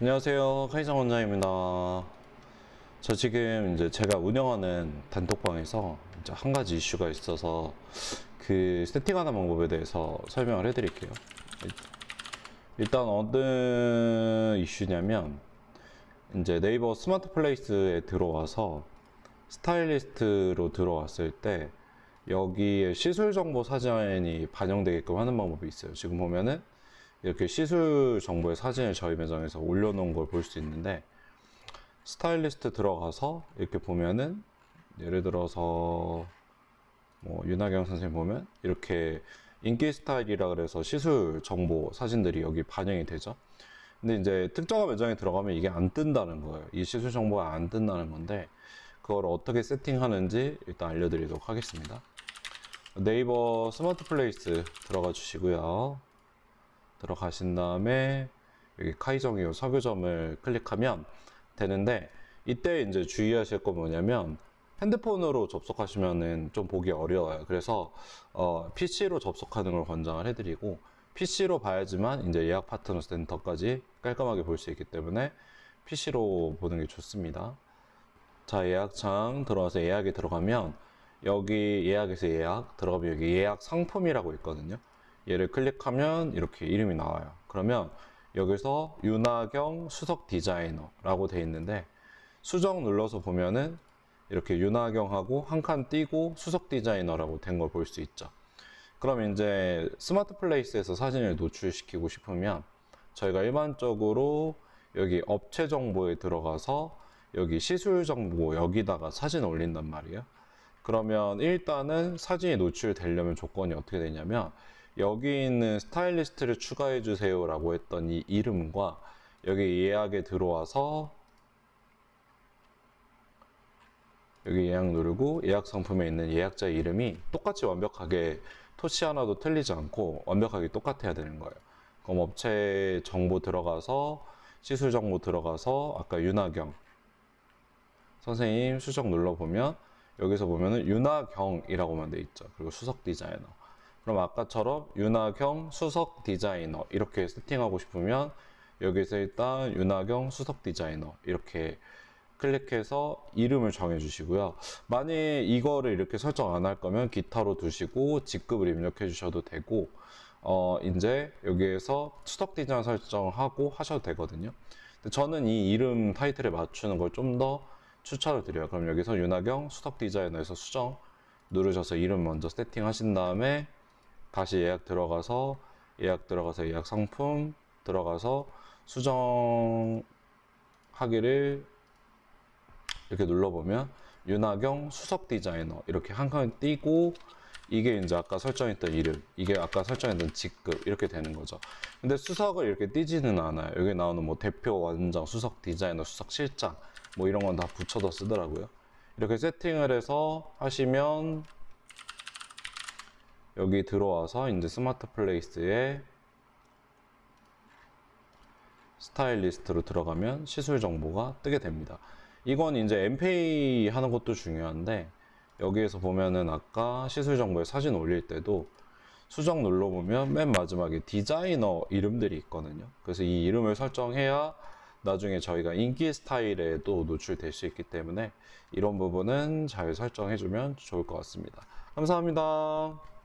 안녕하세요 카이상 원장입니다 저 지금 이제 제가 운영하는 단톡방에서 한 가지 이슈가 있어서 그 세팅하는 방법에 대해서 설명을 해 드릴게요 일단 어느 이슈냐면 이제 네이버 스마트 플레이스에 들어와서 스타일리스트로 들어왔을 때 여기에 시술 정보 사진이 반영되게끔 하는 방법이 있어요 지금 보면은 이렇게 시술 정보의 사진을 저희 매장에서 올려놓은 걸 볼 수 있는데 스타일리스트 들어가서 이렇게 보면은 예를 들어서 뭐 윤하경 선생님 보면 이렇게 인기 스타일이라 그래서 시술 정보 사진들이 여기 반영이 되죠. 근데 이제 특정한 매장에 들어가면 이게 안 뜬다는 거예요. 이 시술 정보가 안 뜬다는 건데 그걸 어떻게 세팅하는지 일단 알려드리도록 하겠습니다. 네이버 스마트 플레이스 들어가 주시고요. 들어가신 다음에 여기 카이정이요 석유점을 클릭하면 되는데 이때 이제 주의하실 건 뭐냐면 핸드폰으로 접속하시면은 좀 보기 어려워요. 그래서 어, PC로 접속하는 걸 권장을 해드리고 PC로 봐야지만 이제 예약 파트너 센터까지 깔끔하게 볼 수 있기 때문에 PC로 보는 게 좋습니다. 자 예약창 들어와서 예약에 들어가면 여기 예약에서 예약 들어가면 여기 예약 상품이라고 있거든요. 얘를 클릭하면 이렇게 이름이 나와요. 그러면 여기서 윤하경 수석 디자이너라고 돼 있는데 수정 눌러서 보면은 이렇게 윤하경하고 한 칸 띄고 수석 디자이너라고 된 걸 볼 수 있죠. 그럼 이제 스마트 플레이스에서 사진을 노출시키고 싶으면 저희가 일반적으로 여기 업체 정보에 들어가서 여기 시술 정보 여기다가 사진 올린단 말이에요. 그러면 일단은 사진이 노출되려면 조건이 어떻게 되냐면 여기 있는 스타일리스트를 추가해 주세요 라고 했던 이 이름과 여기 예약에 들어와서 여기 예약 누르고 예약 상품에 있는 예약자 이름이 똑같이 완벽하게 토시 하나도 틀리지 않고 완벽하게 똑같아야 되는 거예요. 그럼 업체 정보 들어가서 시술 정보 들어가서 아까 윤하경 선생님 수석 눌러보면 여기서 보면은 윤하경이라고만 돼 있죠. 그리고 수석 디자이너. 그럼 아까처럼 윤하경 수석 디자이너 이렇게 세팅하고 싶으면 여기서 일단 윤하경 수석 디자이너 이렇게 클릭해서 이름을 정해주시고요. 만약 이거를 이렇게 설정 안 할 거면 기타로 두시고 직급을 입력해 주셔도 되고 어 이제 여기에서 수석 디자인 설정하고 하셔도 되거든요. 근데 저는 이 이름 타이틀에 맞추는 걸 좀 더 추천을 드려요. 그럼 여기서 윤하경 수석 디자이너에서 수정 누르셔서 이름 먼저 세팅하신 다음에 다시 예약 들어가서 예약 들어가서 예약 상품 들어가서 수정하기를 이렇게 눌러보면 윤하경 수석 디자이너 이렇게 한 칸 띄고 이게 이제 아까 설정했던 이름 이게 아까 설정했던 직급 이렇게 되는 거죠 근데 수석을 이렇게 띄지는 않아요 여기 나오는 뭐 대표 원장 수석 디자이너 수석 실장 뭐 이런 건 다 붙여서 쓰더라고요 이렇게 세팅을 해서 하시면 여기 들어와서 이제 스마트 플레이스에 스타일리스트로 들어가면 시술 정보가 뜨게 됩니다. 이건 이제 m p a 하는 것도 중요한데 여기에서 보면은 아까 시술 정보에 사진 올릴 때도 수정 눌러보면 맨 마지막에 디자이너 이름들이 있거든요. 그래서 이 이름을 설정해야 나중에 저희가 인기 스타일에도 노출될 수 있기 때문에 이런 부분은 잘 설정해주면 좋을 것 같습니다. 감사합니다.